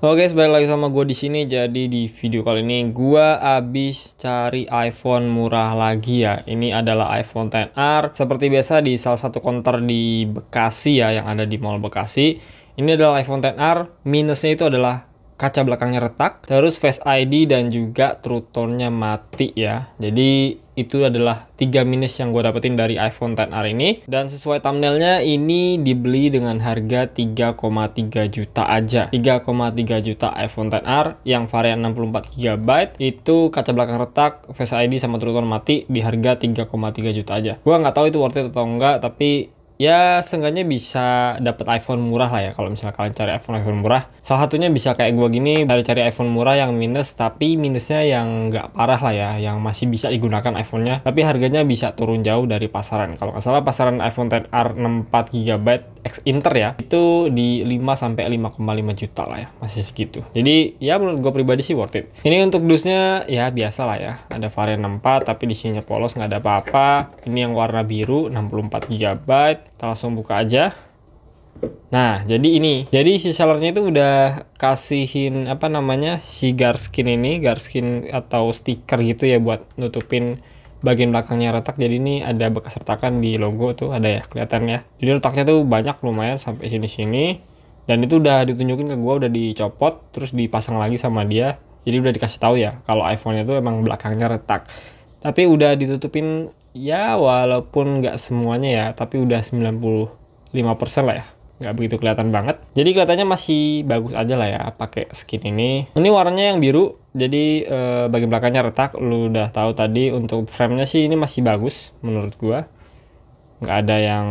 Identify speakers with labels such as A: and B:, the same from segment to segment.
A: Oke, okay, balik lagi sama gue di sini. Jadi di video kali ini gue abis cari iPhone murah lagi ya. Ini adalah iPhone Xr, Seperti biasa di salah satu konter di Bekasi ya, yang ada di Mall Bekasi. Ini adalah iPhone Xr Minusnya itu adalah kaca belakangnya retak, terus Face ID dan juga True Tone-nya mati ya. Jadi itu adalah tiga minus yang gue dapetin dari iPhone XR ini dan sesuai thumbnailnya ini dibeli dengan harga 3,3 juta aja 3,3 juta iPhone XR yang varian 64GB itu kaca belakang retak Face ID sama True mati di harga 3,3 juta aja gue nggak tahu itu worth it atau enggak tapi ya seenggaknya bisa dapat iPhone murah lah ya kalau misalnya kalian cari iPhone iPhone murah salah satunya bisa kayak gua gini cari cari iPhone murah yang minus tapi minusnya yang nggak parah lah ya yang masih bisa digunakan iPhone-nya tapi harganya bisa turun jauh dari pasaran kalau nggak salah pasaran iPhone XR 64 GB X Inter ya itu di 5 sampai 5,5 juta lah ya masih segitu jadi ya menurut gue pribadi sih worth it ini untuk dusnya ya biasa lah ya ada varian 64 tapi di sini polos nggak ada apa-apa ini yang warna biru 64 GB kita langsung buka aja nah jadi ini jadi si sellernya itu udah kasihin apa namanya si gar skin ini gar skin atau stiker gitu ya buat nutupin bagian belakangnya retak jadi ini ada bekas retakan di logo tuh ada ya kelihatan ya jadi retaknya tuh banyak lumayan sampai sini-sini dan itu udah ditunjukin ke gua udah dicopot terus dipasang lagi sama dia jadi udah dikasih tahu ya kalau iphone itu emang belakangnya retak tapi udah ditutupin ya walaupun nggak semuanya ya tapi udah 95% lah ya nggak begitu kelihatan banget jadi kelihatannya masih bagus aja lah ya pakai skin ini ini warnanya yang biru jadi e, bagian belakangnya retak lu udah tahu tadi untuk framenya sih ini masih bagus menurut gua nggak ada yang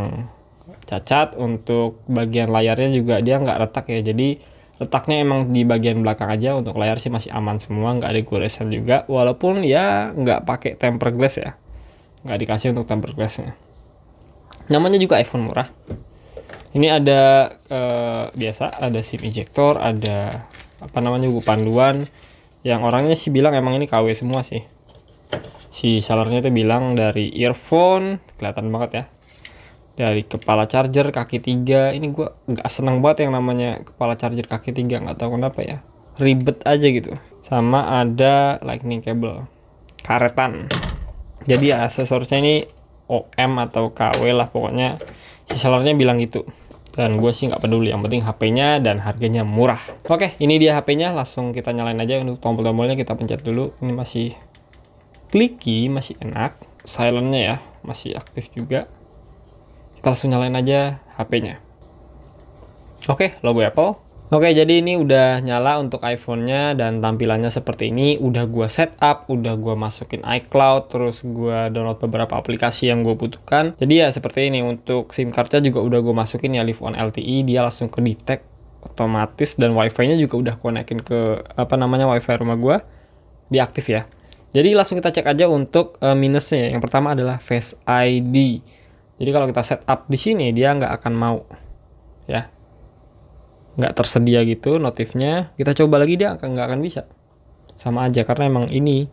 A: cacat untuk bagian layarnya juga dia nggak retak ya jadi letaknya emang di bagian belakang aja untuk layar sih masih aman semua nggak ada goresan juga walaupun ya nggak pakai tempered glass ya nggak dikasih untuk tempered glassnya namanya juga iPhone murah ini ada eh, biasa ada SIM ejector ada apa namanya buku panduan yang orangnya sih bilang emang ini KW semua sih si sellernya itu bilang dari earphone kelihatan banget ya dari kepala charger kaki tiga ini gue nggak seneng banget yang namanya kepala charger kaki tiga nggak tahu kenapa ya ribet aja gitu sama ada lightning cable karetan jadi ya, aksesorisnya ini OM atau KW lah pokoknya si sellernya bilang gitu dan gue sih nggak peduli yang penting HP-nya dan harganya murah oke ini dia HP-nya langsung kita nyalain aja untuk tombol-tombolnya kita pencet dulu ini masih clicky masih enak silentnya ya masih aktif juga kita langsung nyalain aja HP-nya oke logo Apple Oke, jadi ini udah nyala untuk iPhone-nya dan tampilannya seperti ini. Udah gua setup, udah gua masukin iCloud, terus gua download beberapa aplikasi yang gua butuhkan. Jadi ya seperti ini untuk SIM card-nya juga udah gua masukin ya Live on LTE, dia langsung ke detect otomatis dan wi fi nya juga udah konekin ke apa namanya Wi-Fi rumah gua diaktif ya. Jadi langsung kita cek aja untuk uh, minusnya. Yang pertama adalah Face ID. Jadi kalau kita setup di sini dia nggak akan mau ya nggak tersedia gitu notifnya kita coba lagi dia nggak akan bisa sama aja karena emang ini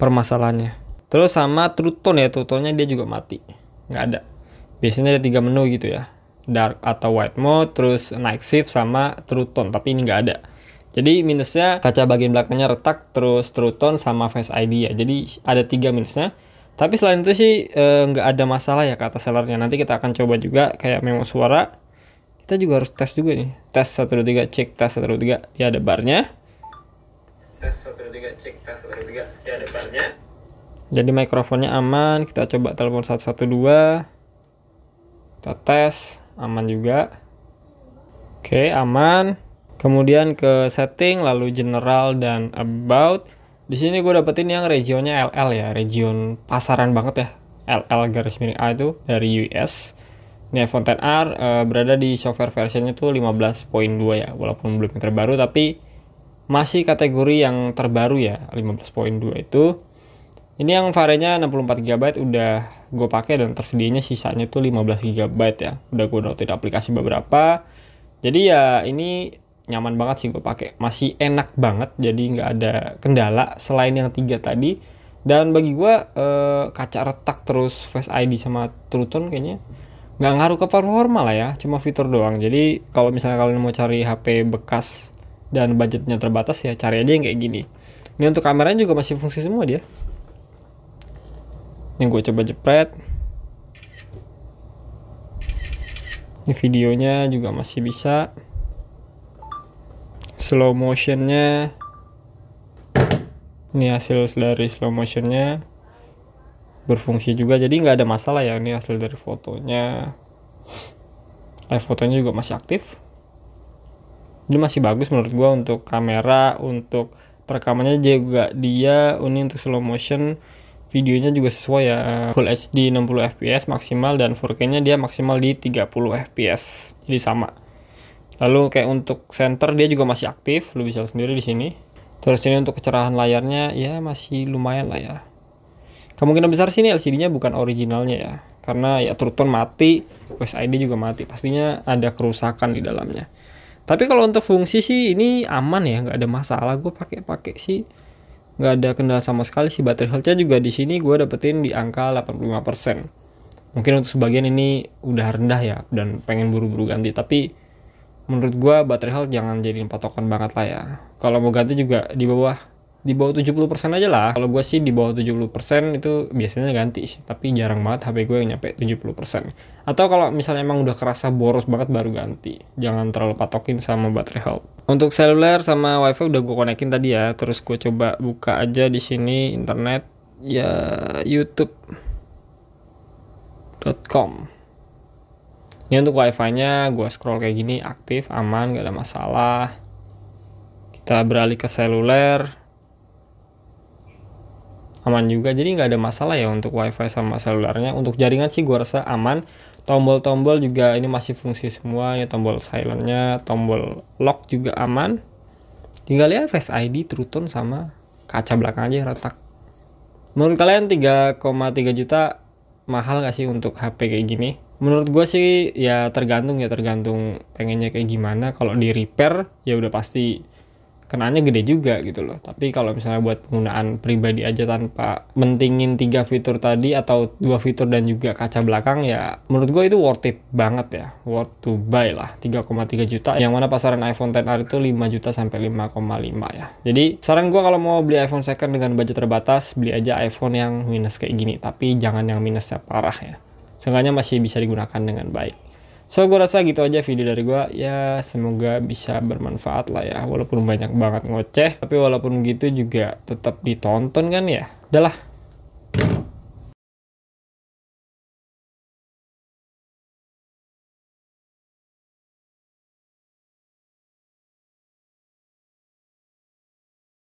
A: permasalahannya terus sama true tone ya true tone-nya dia juga mati nggak ada biasanya ada tiga menu gitu ya dark atau white mode terus night shift sama true tone tapi ini nggak ada jadi minusnya kaca bagian belakangnya retak terus true tone sama face ID ya jadi ada tiga minusnya tapi selain itu sih eh, nggak e, ada masalah ya kata sellernya nanti kita akan coba juga kayak memang suara kita juga harus tes juga nih tes 123 cek tes 123 dia ada barnya tes 123 cek tes 123 dia ada barnya jadi mikrofonnya aman kita coba telepon 112 kita tes aman juga oke aman kemudian ke setting lalu general dan about di sini gue dapetin yang regionnya LL ya region pasaran banget ya LL garis miring A itu dari US ini iPhone XR uh, eh, berada di software versionnya tuh 15.2 ya, walaupun belum yang terbaru tapi masih kategori yang terbaru ya, 15.2 itu. Ini yang variannya 64 GB udah gue pakai dan tersedianya sisanya tuh 15 GB ya. Udah gue download aplikasi beberapa. Jadi ya ini nyaman banget sih gue pakai. Masih enak banget jadi nggak ada kendala selain yang tiga tadi. Dan bagi gue eh, kaca retak terus Face ID sama True Tone kayaknya nggak ngaruh ke performa lah ya cuma fitur doang jadi kalau misalnya kalian mau cari HP bekas dan budgetnya terbatas ya cari aja yang kayak gini ini untuk kameranya juga masih fungsi semua dia ini gue coba jepret ini videonya juga masih bisa slow motionnya ini hasil dari slow motionnya berfungsi juga jadi nggak ada masalah ya ini hasil dari fotonya live fotonya juga masih aktif ini masih bagus menurut gua untuk kamera untuk perekamannya juga dia unik untuk slow motion videonya juga sesuai ya Full HD 60 fps maksimal dan 4K-nya dia maksimal di 30 fps jadi sama lalu kayak untuk center dia juga masih aktif lu bisa sendiri di sini terus ini untuk kecerahan layarnya ya masih lumayan lah ya kemungkinan besar sih ini LCD-nya bukan originalnya ya karena ya Tone mati West ID juga mati pastinya ada kerusakan di dalamnya tapi kalau untuk fungsi sih ini aman ya nggak ada masalah gue pakai pakai sih nggak ada kendala sama sekali sih battery health-nya juga di sini gue dapetin di angka 85% mungkin untuk sebagian ini udah rendah ya dan pengen buru-buru ganti tapi menurut gue baterai health jangan jadi patokan banget lah ya kalau mau ganti juga di bawah di bawah 70% aja lah. Kalau gue sih di bawah 70% itu biasanya ganti sih, tapi jarang banget HP gue yang nyampe 70%. Atau kalau misalnya emang udah kerasa boros banget baru ganti. Jangan terlalu patokin sama baterai health. Untuk seluler sama wifi udah gue konekin tadi ya, terus gue coba buka aja di sini internet ya youtube.com ini untuk wifi-nya gue scroll kayak gini aktif aman gak ada masalah kita beralih ke seluler aman juga jadi nggak ada masalah ya untuk wifi sama selularnya untuk jaringan sih gua rasa aman tombol-tombol juga ini masih fungsi semua ya tombol silentnya tombol lock juga aman tinggal ya face ID true tone sama kaca belakang aja retak menurut kalian 3,3 juta mahal gak sih untuk HP kayak gini menurut gue sih ya tergantung ya tergantung pengennya kayak gimana kalau di repair ya udah pasti kenaannya gede juga gitu loh. Tapi kalau misalnya buat penggunaan pribadi aja tanpa mentingin tiga fitur tadi atau dua fitur dan juga kaca belakang ya menurut gue itu worth it banget ya. Worth to buy lah 3,3 juta yang mana pasaran iPhone XR itu 5 juta sampai 5,5 ya. Jadi saran gue kalau mau beli iPhone second dengan budget terbatas beli aja iPhone yang minus kayak gini tapi jangan yang minusnya parah ya. Seenggaknya masih bisa digunakan dengan baik. So gue rasa gitu aja video dari gue Ya semoga bisa bermanfaat lah ya Walaupun banyak banget ngoceh Tapi walaupun gitu juga tetap ditonton kan ya Udah